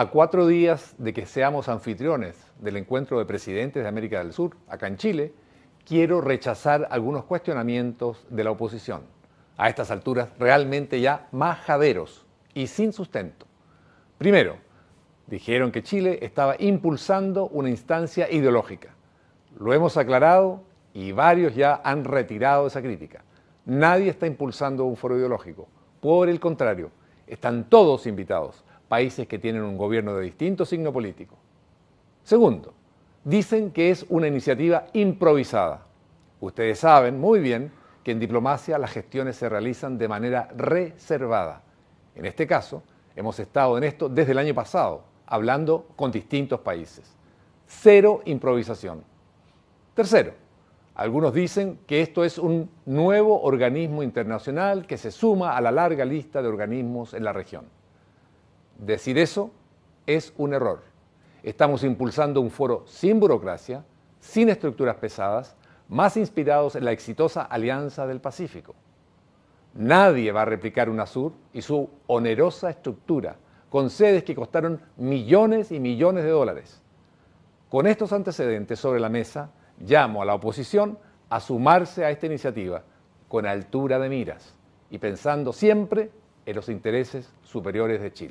a cuatro días de que seamos anfitriones del encuentro de presidentes de América del Sur, acá en Chile, quiero rechazar algunos cuestionamientos de la oposición, a estas alturas realmente ya majaderos y sin sustento. Primero, dijeron que Chile estaba impulsando una instancia ideológica. Lo hemos aclarado y varios ya han retirado esa crítica. Nadie está impulsando un foro ideológico. Por el contrario, están todos invitados países que tienen un gobierno de distinto signo político. Segundo, dicen que es una iniciativa improvisada. Ustedes saben muy bien que en diplomacia las gestiones se realizan de manera reservada. En este caso, hemos estado en esto desde el año pasado, hablando con distintos países. Cero improvisación. Tercero, algunos dicen que esto es un nuevo organismo internacional que se suma a la larga lista de organismos en la región. Decir eso es un error. Estamos impulsando un foro sin burocracia, sin estructuras pesadas, más inspirados en la exitosa Alianza del Pacífico. Nadie va a replicar UNASUR y su onerosa estructura, con sedes que costaron millones y millones de dólares. Con estos antecedentes sobre la mesa, llamo a la oposición a sumarse a esta iniciativa con altura de miras y pensando siempre en los intereses superiores de Chile.